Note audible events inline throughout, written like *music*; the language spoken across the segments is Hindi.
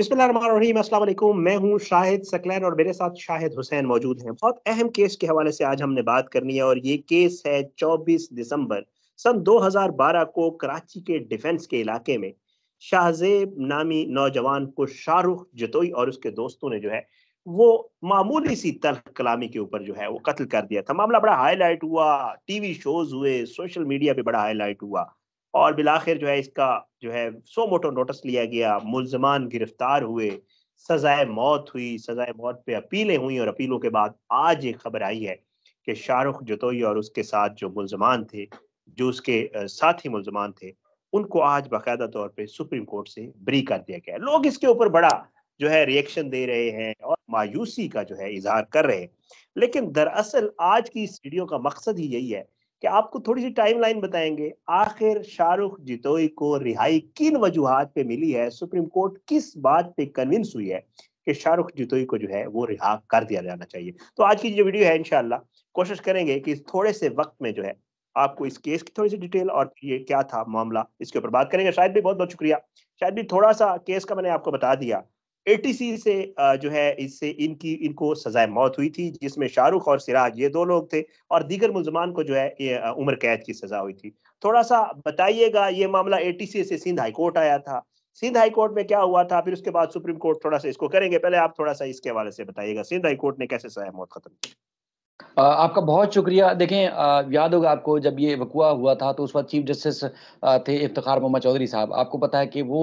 बिस्मिल्लाकुम मैं हूं शाहिद सकलैन और मेरे साथ शाहिद हुसैन मौजूद हैं बहुत अहम केस के हवाले से आज हमने बात करनी है और ये केस है 24 दिसंबर सन 2012 को कराची के डिफेंस के इलाके में शाहजेब नामी नौजवान को शाहरुख जतोई और उसके दोस्तों ने जो है वो मामूली सी तल्ख कलामी के ऊपर जो है वो कत्ल कर दिया था मामला बड़ा हाईलाइट हुआ टीवी शोज हुए सोशल मीडिया पे बड़ा हाईलाइट हुआ और बिलाखिर जो है इसका जो है सो मोटो नोटिस लिया गया मुलजमान गिरफ्तार हुए सजाए मौत हुई सजाए मौत पे अपीलें हुई और अपीलों के बाद आज एक खबर आई है कि शाहरुख जतोई और उसके साथ जो मुलजमान थे जो उसके साथी मुलजमान थे उनको आज बाकायदा तौर पे सुप्रीम कोर्ट से ब्री कर दिया गया लोग इसके ऊपर बड़ा जो है रिएक्शन दे रहे हैं और मायूसी का जो है इजहार कर रहे हैं लेकिन दरअसल आज की इस वीडियो का मकसद ही यही है कि आपको थोड़ी सी टाइमलाइन बताएंगे आखिर शाहरुख जितोई को रिहाई किन वजूहत पे मिली है सुप्रीम कोर्ट किस बात पे कन्विंस हुई है कि शाहरुख जितोई को जो है वो रिहा कर दिया जाना चाहिए तो आज की जो वीडियो है इनशाला कोशिश करेंगे कि थोड़े से वक्त में जो है आपको इस केस की थोड़ी सी डिटेल और ये क्या था मामला इसके ऊपर बात करेंगे शायद भी बहुत बहुत शुक्रिया शायद भी थोड़ा सा केस का मैंने आपको बता दिया एटीसी से जो है इससे इनकी इनको सजाए मौत हुई थी जिसमें शाहरुख और सिराज ये दो लोग थे और दीगर मुलजमान को जो है उम्र कैद की सजा हुई थी थोड़ा सा बताइएगा ये मामला एटीसी से सिंध हाई कोर्ट आया था सिंध हाई कोर्ट में क्या हुआ था फिर उसके बाद सुप्रीम कोर्ट थोड़ा सा इसको करेंगे पहले आप थोड़ा सा इसके हवाले से बताइएगा सिंध हाई कोर्ट ने कैसे सजाए मौत खत्म की आपका बहुत शुक्रिया देखें याद होगा आपको जब ये वकुआ हुआ था तो उस वक्त चीफ जस्टिस थे इफ्तार मोहम्मद चौधरी साहब आपको पता है कि वो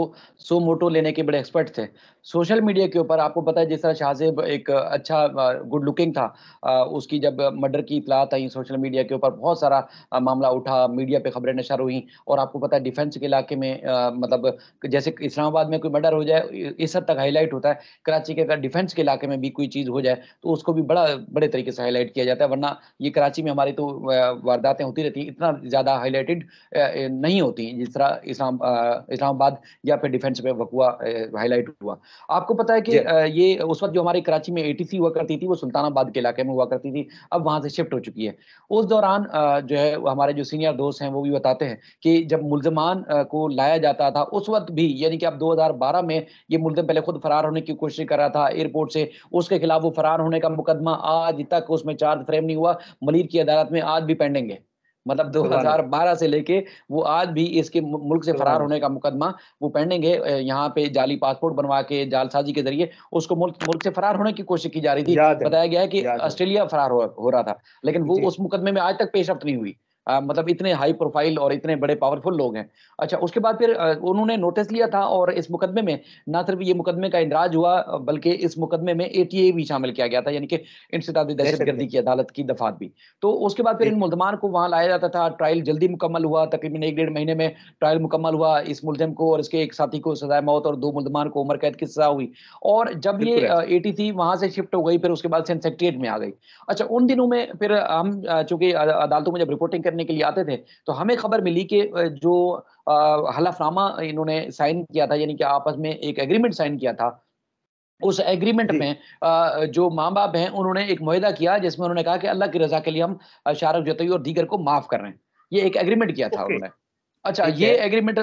सो मोटो लेने के बड़े एक्सपर्ट थे सोशल मीडिया के ऊपर आपको पता है जिस तरह शाहजेब एक अच्छा गुड लुकिंग था उसकी जब मर्डर की इतलात आई सोशल मीडिया के ऊपर बहुत सारा मामला उठा मीडिया पर खबरें नशर हुई और आपको पता है डिफेंस के इलाके में मतलब जैसे इस्लामाबाद में कोई मर्डर हो जाए इस हद तक हाईलाइट होता है कराची के अगर डिफेंस के इलाके में भी कोई चीज़ हो जाए तो उसको भी बड़ा बड़े तरीके से हाईलाइट किया किया जाता है वरना ये कराची में हमारी तो वारदातें होती रहती हैं इतना ज़्यादा हाईलाइटेड नहीं होती जिस तरह इस्लाम इस्लामाबाद या फिर डिफेंस पे वकुआ हाईलाइट हुआ आपको पता है कि ये उस वक्त जो हमारे कराची में ए हुआ करती थी वो सुल्तानाबाद के इलाके में हुआ करती थी अब वहाँ से शिफ्ट हो चुकी है उस दौरान जो है हमारे जो सीनियर दोस्त हैं वो भी बताते हैं कि जब मुलजमान को लाया जाता था उस वक्त भी यानी कि अब 2012 में ये मुलजम पहले खुद फरार होने की कोशिश कर रहा था एयरपोर्ट से उसके खिलाफ वो फरार होने का मुकदमा आज तक उसमें चार चार्ज फ्रेम नहीं हुआ मलिर की अदालत में आज भी पेंडिंग है मतलब 2012 से लेके वो आज भी इसके मुल्क से फरार होने का मुकदमा वो पेंडिंग है यहाँ पे जाली पासपोर्ट बनवा के जालसाजी के जरिए उसको मुल्क मुल्क से फरार होने की कोशिश की जा रही थी बताया गया है कि ऑस्ट्रेलिया फरार हो, हो रहा था लेकिन वो उस मुकदमे में आज तक पेशरफ नहीं हुई आ, मतलब इतने हाई प्रोफाइल और इतने बड़े पावरफुल लोग हैं अच्छा उसके बाद फिर उन्होंने नोटिस लिया था और इस मुकदमे में ना सिर्फ ये मुकदमे का इंदराज हुआ बल्कि इस मुकदमे में ए भी शामिल किया गया था यानी कि इंसदादी दहशतगर्दी की अदालत की दफात भी तो उसके बाद फिर इन मुलजमान को वहाँ लाया जाता था ट्रायल जल्दी मुकम्मल हुआ तकरीबन एक डेढ़ महीने में ट्रायल मुकम्मल हुआ इस मुलजम को और इसके एक साथी को सजाए मौत और दो मुलजमान को उम्र कैद की सजा हुई और जब ये ए टी सी वहाँ से शिफ्ट हो गई फिर उसके बाद सेंसेक्ट्रेट में आ गई अच्छा उन दिनों में फिर हम चूंकि अदालतों में जब रिपोर्टिंग करने के लिए आते थे तो हमें खबर मिली कि जो हलफनामा इन्होंने साइन किया था यानी कि आपस में एक एग्रीमेंट साइन किया था उस एग्रीमेंट में जो माँ बाप हैं उन्होंने एक माहा किया जिसमें उन्होंने कहा कि अल्लाह की रजा के लिए हम शाहरुख जतई और दीगर को माफ कर रहे हैं ये एक एग्रीमेंट किया था उन्होंने अच्छा ये एग्रीमेंट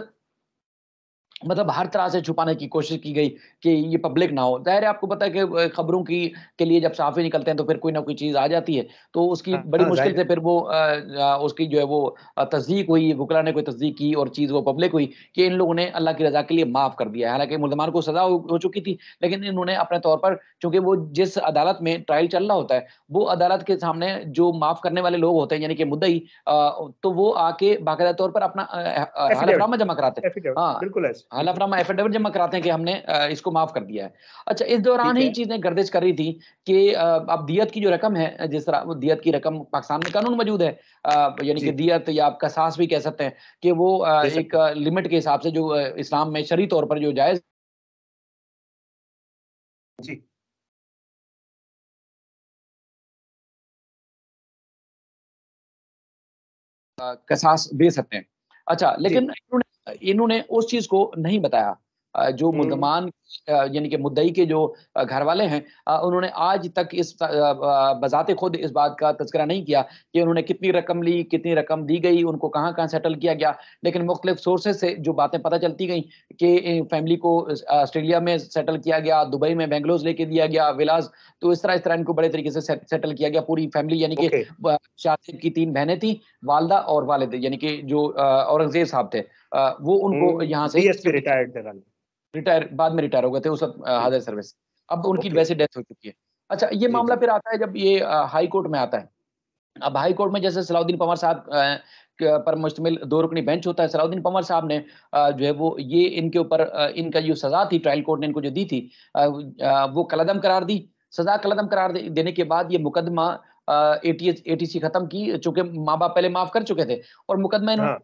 मतलब हर तरह से छुपाने की कोशिश की गई कि ये पब्लिक ना हो जाहिर है आपको पता है कि खबरों की के लिए जब साफ़ी निकलते हैं तो फिर कोई ना कोई चीज़ आ जाती है तो उसकी हाँ, बड़ी हाँ, मुश्किल से फिर वो आ, उसकी जो है वो तस्दीक हुई वकला ने कोई तस्दीक की और चीज़ वो पब्लिक हुई कि इन लोगों ने अल्लाह की रजा के लिए माफ़ कर दिया है हालांकि मुलमान को सजा हो, चुकी थी लेकिन इन्होंने अपने तौर पर चूंकि वो जिस अदालत में ट्रायल चल रहा होता है वो अदालत के सामने जो माफ़ करने वाले लोग होते हैं यानी कि मुद्दई तो वो आके बाकायदा तौर पर अपना जमा कराते हैं हाँ बिल्कुल हलफनामा एफिडेविट जमा कराते हैं कि हमने इसको माफ कर दिया है अच्छा इस दौरान ही चीजें गर्दिश कर रही थी कि अब दियत की जो रकम है जिस तरह दियत की रकम पाकिस्तान में कानून मौजूद है यानी कि दियत या आपका सास भी कह सकते हैं कि वो एक लिमिट के हिसाब से जो इस्लाम में शरी तौर पर जो जायज जी कसास दे सकते हैं अच्छा लेकिन इन्होंने उस चीज को नहीं बताया जो हम्म। मुद्दमान यानी कि मुद्दई के जो घर वाले हैं उन्होंने आज तक इस बजाते खुद इस बात का तस्करा नहीं किया कि उन्होंने कितनी रकम ली कितनी रकम दी गई उनको कहाँ कहाँ सेटल किया गया लेकिन मुख्तलिफ सोर्सेज से जो बातें पता चलती गई कि फैमिली को ऑस्ट्रेलिया में सेटल किया गया दुबई में बेंगलोर लेके दिया गया विलास तो इस तरह इस तरह इनको बड़े तरीके से सेटल किया गया पूरी फैमिली यानी कि शाहिब की तीन बहनें थी वालदा और वालद यानी कि जो औरंगजेब साहब थे वो उनको हम्म, यहाँ से रिटायर बाद में रिटायर हो गए थे उस हाजिर सर्विस अब उनकी वैसे डेथ हो चुकी है अच्छा ये मामला फिर आता है जब ये हाई कोर्ट में आता है अब हाई कोर्ट में जैसे सलाउद्दीन पंवर साहब पर मुश्तमिल दो रुकनी बेंच होता है सलाउद्दीन पंवर साहब ने जो है वो ये इनके ऊपर इनका जो सजा थी ट्रायल कोर्ट ने इनको जो दी थी वो कलदम करार दी सजा कलदम करार देने के बाद ये मुकदमा एटीएस एटीसी खत्म की चूंकि माँ बाप पहले माफ कर चुके थे और मुकदमा इन्होंने हाँ।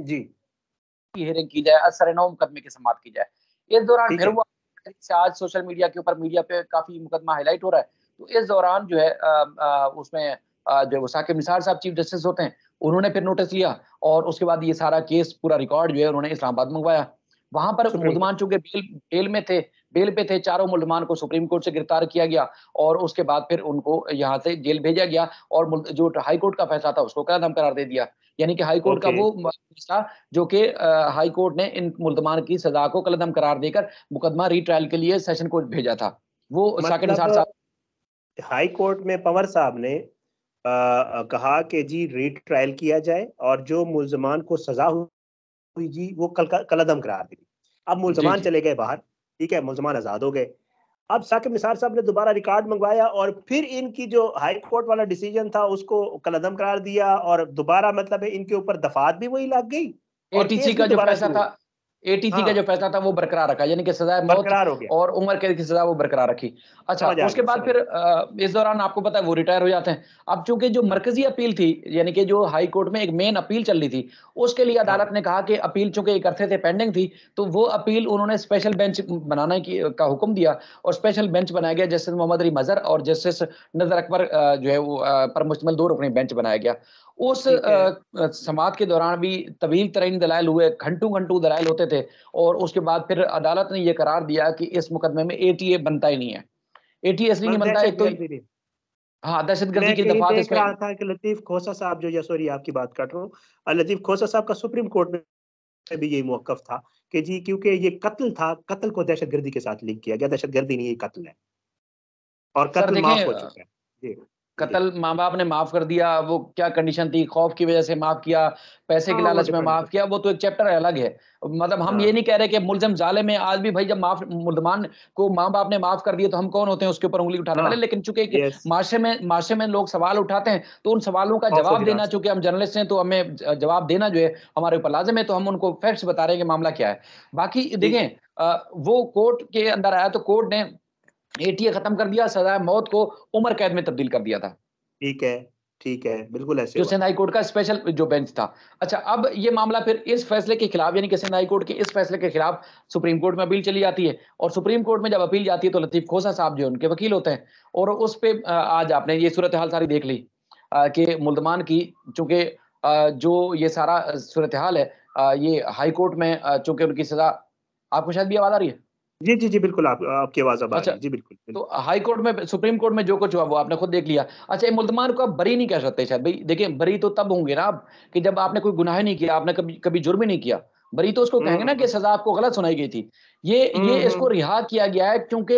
जी की हेयरिंग की जाए नौ मुकदमे की समाप्त की जाए इस दौरान फिर वो आज सोशल मीडिया के ऊपर मीडिया पे काफी मुकदमा हाईलाइट हो रहा है तो इस दौरान जो है आ, आ, उसमें आ, जो साकिब निसार साहब चीफ जस्टिस होते हैं उन्होंने फिर नोटिस लिया और उसके बाद ये सारा केस पूरा रिकॉर्ड जो है उन्होंने इस्लामाबाद मंगवाया वहां पर मुल्जमान चूंकि बेल बेल में थे बेल पे थे चारों मुल्जमान को सुप्रीम कोर्ट से गिरफ्तार किया गया और उसके बाद फिर उनको यहाँ से जेल भेजा गया और जो हाई कोर्ट का फैसला था उसको कदम करार दे दिया यानी कि हाईकोर्ट okay. का वो फैसला जो कि हाई कोर्ट ने इन मुल्जमान की सजा को कलदम करार देकर मुकदमा रिट्रायल के लिए सेशन कोर्ट भेजा था वो मतलब साहब हाई कोर्ट में पवर साहब ने आ, कहा कि जी रीट्रायल किया जाए और जो मुल्जमान को सजा हुई हुई जी वो कल कलदम करार दी अब मुलजमान चले गए बाहर ठीक है मुलजमान आज़ाद हो गए अब साकिब निसार साहब ने दोबारा रिकॉर्ड मंगवाया और फिर इनकी जो हाई कोर्ट वाला डिसीजन था उसको कलदम करार दिया और दोबारा मतलब है इनके ऊपर दफात भी वही लग गई एटीसी का जो पैसा था एटीसी हाँ। का जो फैसला था वो बरकरार रखा यानी कि सजाए मौत और उम्र कैद की सजा वो बरकरार रखी अच्छा उसके बाद फिर इस दौरान आपको पता है वो रिटायर हो जाते हैं अब चूंकि जो मरकजी अपील थी यानी कि जो हाई कोर्ट में एक मेन अपील चल रही थी उसके लिए हाँ। अदालत ने कहा कि अपील चूंकि एक अर्थे से पेंडिंग थी तो वो अपील उन्होंने स्पेशल बेंच बनाने की का हुक्म दिया और स्पेशल बेंच बनाया गया जस्टिस मोहम्मद अली मजहर और जस्टिस नजर अकबर जो है वो पर मुश्तमल दो रुकने बेंच बनाया गया उस समात के दौरान भी तवील तरीन दलाइल हुए घंटों घंटों दलाइल होते थे और उसके बाद फिर अदालत ने यह करार दिया कि इस मुकदमे में ए टी ए बनता ही नहीं है ए टी एस नहीं बनता एक तो हाँ दहशत गर्दी हाँ, की दफा देख रहा था कि लतीफ खोसा साहब जो सॉरी आपकी बात रहा हूँ लतीफ खोसा साहब का सुप्रीम कोर्ट में भी यही मौकफ था कि जी क्योंकि ये कत्ल था कत्ल को दहशत गर्दी के साथ लिंक किया गया दहशत गर्दी नहीं ये कत्ल है और कत्ल माफ हो चुका है कत्ल माँ बाप ने माफ कर दिया वो क्या कंडीशन थी खौफ की वजह से माफ किया पैसे की के हाँ, लालच तो में माफ किया वो तो एक चैप्टर अलग है मतलब हम ये हाँ। नहीं कह रहे कि मुलजम जाले में आज भी भाई जब माफ मुलमान को माँ बाप ने माफ कर दिया तो हम कौन होते हैं उसके ऊपर उंगली उठाने हाँ, वाले लेकिन चूंकि माशे में माशे में लोग सवाल उठाते हैं तो उन सवालों का जवाब देना चूंकि हम जर्नलिस्ट हैं तो हमें जवाब देना जो है हमारे ऊपर लाजम है तो हम उनको फैक्ट्स बता रहे हैं कि मामला क्या है बाकी देखें वो कोर्ट के अंदर आया तो कोर्ट ने एटीए खत्म कर दिया सजाए मौत को उम्र कैद में तब्दील कर दिया था ठीक है ठीक है बिल्कुल ऐसे जो सिंध हाई कोर्ट का स्पेशल जो बेंच था अच्छा अब ये मामला फिर इस फैसले के खिलाफ यानी कि सिंध हाई कोर्ट के इस फैसले के खिलाफ सुप्रीम कोर्ट में अपील चली जाती है और सुप्रीम कोर्ट में जब अपील जाती है तो लतीफ खोसा साहब जो उनके वकील होते हैं और उस पर आज आपने ये सूरत हाल सारी देख ली कि मुल्दमान की चूंकि जो ये सारा सूरत हाल है ये हाई कोर्ट में चूंकि उनकी सजा आपको शायद भी आवाज आ रही है जी जी जी बिल्कुल आप आपकी आवाज अब अच्छा, जी बिल्कुल, बिल्कुल तो हाई कोर्ट में सुप्रीम कोर्ट में जो कुछ हुआ वो आपने खुद देख लिया अच्छा मुल्तमान को आप बरी नहीं कह सकते शायद भाई देखिए बरी तो तब होंगे ना आप कि जब आपने कोई गुनाह नहीं किया आपने कभी कभी जुर्म ही नहीं किया बरी तो उसको कहेंगे ना कि हम्म। सजा आपको गलत सुनाई गई थी ये ये हम्म, इसको हम्म। रिहा किया गया है क्योंकि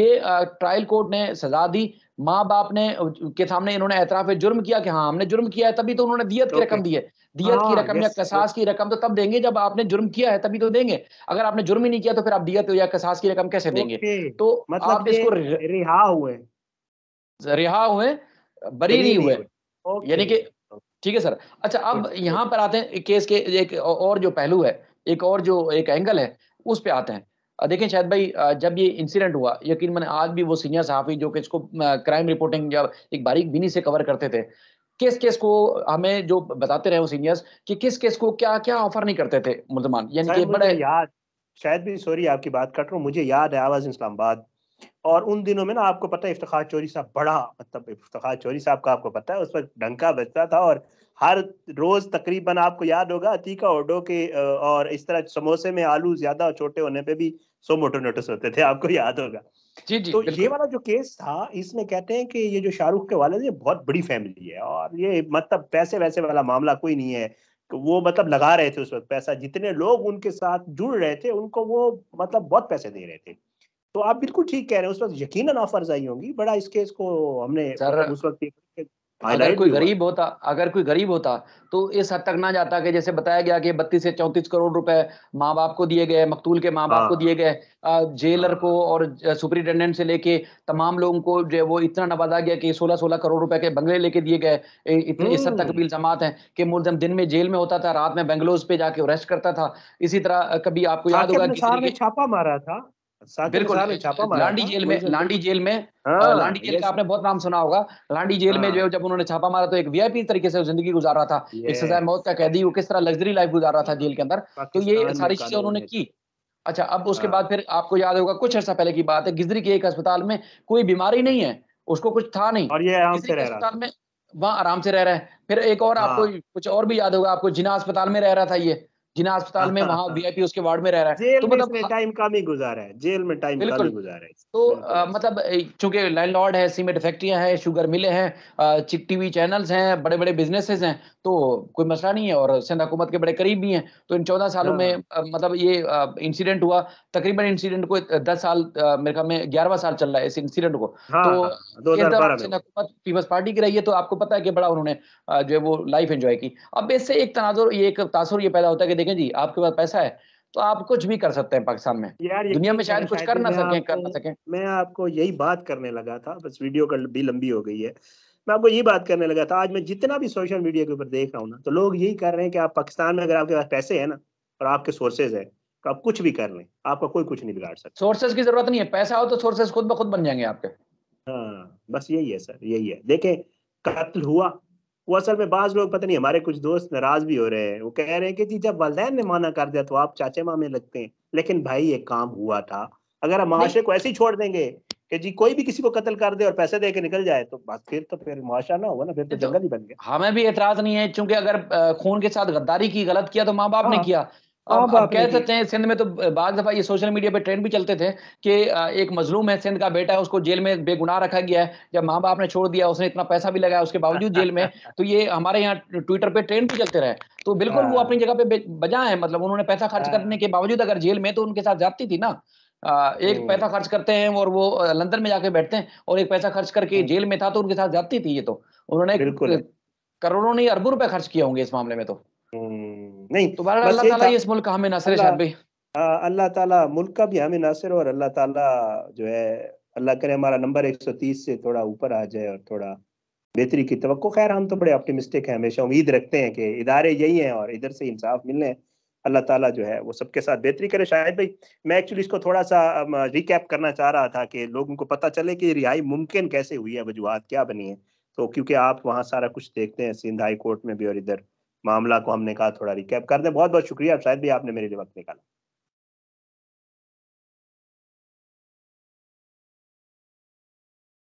ये ट्रायल कोर्ट ने सजा दी माँ बाप ने के सामने इन्होंने एतराफ जुर्म किया कि हाँ हमने जुर्म किया है तभी तो उन्होंने दियत की रकम दी है दियत की हाँ, रकम या कसास की रकम तो तब देंगे जब आपने जुर्म किया है तभी तो देंगे अगर आपने जुर्म ही नहीं किया तो फिर आप दियत या कसास की रकम कैसे देंगे तो मतलब आप इसको रिहा हुए रिहा हुए बरी नहीं हुए यानी कि ठीक है सर अच्छा अब यहाँ पर आते हैं केस के एक और जो पहलू है एक और जो एक एंगल है उस पे आते हैं देखें शायद भाई जब ये इंसिडेंट हुआ यकीन मैंने आज भी वो सीनियर सहाफ़ी जो कि इसको क्राइम रिपोर्टिंग जब एक बारीक बीनी से कवर करते थे किस केस को हमें जो बताते रहे सीनियर्स कि किस किस को क्या क्या ऑफर नहीं करते थे मुल्जमान यानी कि बड़े याद शायद भी सॉरी आपकी बात कट रहा हूँ मुझे याद है आवाज इस्लामाबाद और उन दिनों में ना आपको पता है इफ्तार चोरी साहब बड़ा मतलब इफ्तार चोरी साहब का आपको पता है उस पर डंका बजता था और हर रोज तकरीबन आपको याद होगा अतीका ओडो के और इस तरह समोसे में आलू ज्यादा और छोटे होने पे भी सो मोटो नोटिस होते थे आपको याद होगा जी जी तो ये वाला जो केस था इसमें कहते हैं कि ये जो शाहरुख के वाले ये बहुत बड़ी फैमिली है और ये मतलब पैसे वैसे वाला मामला कोई नहीं है तो वो मतलब लगा रहे थे उस वक्त पैसा जितने लोग उनके साथ जुड़ रहे थे उनको वो मतलब बहुत पैसे दे रहे थे तो आप बिल्कुल ठीक कह रहे हैं उस वक्त यकीन ऑफर्स आई होंगी बड़ा इस केस को हमने उस वक्त अगर कोई गरीब होता अगर कोई गरीब होता तो इस हद तक ना जाता कि जैसे बताया गया कि बत्तीस से चौंतीस करोड़ रुपए माँ बाप को दिए गए मकतूल के माँ बाप को हाँ। दिए गए जेलर हाँ। को और सुपरिटेंडेंट से लेके तमाम लोगों को जो है वो इतना नवाजा गया कि सोलह सोलह करोड़ रुपए के बंगले लेके दिए गए इतने इस हद तक भी इल्जाम है कि मुलजम दिन में जेल में होता था रात में बेंगलोर पे जाके अरेस्ट करता था इसी तरह कभी आपको हाँ, याद होगा छापा मारा था हाँ, हाँ। तो जिंदगी गुजार रहा था एक सजा मौत का कैदी वो किस तरह लग्जरी लाइफ गुजार रहा था जेल के अंदर तो ये सारी चीजें उन्होंने की अच्छा अब उसके हाँ। बाद फिर आपको याद होगा कुछ अर्सा पहले की बात है गिजरी के एक अस्पताल में कोई बीमारी नहीं है उसको कुछ था नहीं अस्पताल में वहाँ आराम से रह रहा है फिर एक और हाँ। आपको कुछ और भी याद होगा आपको जिना अस्पताल में रह रहा था ये जिन्हें अस्पताल में वहाँ वीआईपी *laughs* उसके वार्ड में रह रहा है जेल तो मतलब टाइम हाँ। कम ही गुजार है जेल में टाइम कम ही गुजार है तो आ, मतलब चूंकि लैंडलॉर्ड है सीमेंट फैक्ट्रियां हैं शुगर मिले हैं चिट्टी टीवी चैनल्स हैं बड़े बड़े बिजनेसेस हैं तो कोई मसला नहीं है और सिंध हुकूमत के बड़े करीब भी हैं तो इन चौदह सालों में हाँ। मतलब ये इंसिडेंट हुआ तकरीबन इंसिडेंट को दस साल मेरे ख्याल में ग्यारहवा साल चल रहा है इस इंसिडेंट को हाँ, तो हाँ, सिंध हुकूमत पीपल्स पार्टी की रही है तो आपको पता है कि बड़ा उन्होंने जो है वो लाइफ एंजॉय की अब इससे एक तनाजुर ये एक तासुर ये पैदा होता है कि देखें जी आपके पास पैसा है तो आप कुछ भी कर सकते हैं पाकिस्तान में यार दुनिया में शायद कुछ कर ना सकें कर ना सकें मैं आपको यही बात करने लगा था बस वीडियो भी लंबी हो गई है मैं आपको यही बात करने लगा था आज मैं जितना भी सोशल मीडिया के ऊपर देख रहा हूँ ना तो लोग यही कर रहे हैं कि आप पाकिस्तान में अगर आपके पास पैसे है ना और आपके सोर्सेज है तो आप कुछ भी कर लें आपका कोई कुछ नहीं बिगाड़ सकता सोर्सेज की जरूरत नहीं है पैसा हो तो सोर्सेज खुद ब खुद बन जाएंगे आपके हाँ बस यही है सर यही है देखें कत्ल हुआ वो असल में बाज लोग पता नहीं हमारे कुछ दोस्त नाराज भी हो रहे हैं वो कह रहे हैं कि जी जब वालदेन ने माना कर दिया तो आप चाचे मामे लगते हैं लेकिन भाई ये काम हुआ था अगर हम माशरे को ऐसे ही छोड़ देंगे कि जी कोई भी किसी को कत्ल कर दे और पैसे दे के निकल जाए तो बात फिर तो फिर मुआशा ना होगा ना फिर तो, तो जंगल ही बन गया हमें हाँ, भी एतराज नहीं है क्योंकि अगर खून के साथ गद्दारी की गलत किया तो माँ बाप ने हाँ। किया आप कह सकते हैं सिंध में तो बाद दफा ये सोशल मीडिया पे ट्रेंड भी चलते थे कि एक मजलूम है सिंध का बेटा है उसको जेल में बेगुनाह रखा गया है जब माँ बाप ने छोड़ दिया उसने इतना पैसा भी लगाया उसके बावजूद जेल में *laughs* तो ये हमारे यहाँ ट्विटर पे ट्रेंड भी चलते रहे तो बिल्कुल वो हाँ। अपनी जगह पे बजा है मतलब उन्होंने पैसा खर्च करने के बावजूद अगर जेल में तो उनके साथ जाती थी ना एक पैसा खर्च करते हैं और वो लंदन में जाके बैठते हैं और एक पैसा खर्च करके हम्म। जेल में था तो उनके साथ जाती थी ये तो उन्होंने करोड़ों नहीं अरबों रुपए खर्च किए होंगे इस मामले में तो हम्म, नहीं तो अल्लाह ताला ये इस मुल्क का हमें नासिर है अल्लाह ताला मुल्क का भी हमें नासिर और अल्लाह ताला जो है अल्लाह करे हमारा नंबर 130 से थोड़ा ऊपर आ जाए और थोड़ा बेहतरी की तो खैर हम तो बड़े ऑप्टिमिस्टिक हैं हमेशा उम्मीद रखते हैं कि इदारे यही हैं और इधर से इंसाफ मिलने हैं अल्लाह ताला जो है वो सबके साथ बेहतरी करे शायद भाई मैं एक्चुअली इसको थोड़ा सा रिकैप करना चाह रहा था कि लोगों को पता चले कि रिहाई मुमकिन कैसे हुई है वजूहत क्या बनी है तो क्योंकि आप वहाँ सारा कुछ देखते हैं सिंध हाई कोर्ट में भी और इधर मामला को हमने कहा थोड़ा रिकैप कर दें बहुत बहुत शुक्रिया शायद भी आपने मेरे लिए वक्त निकाला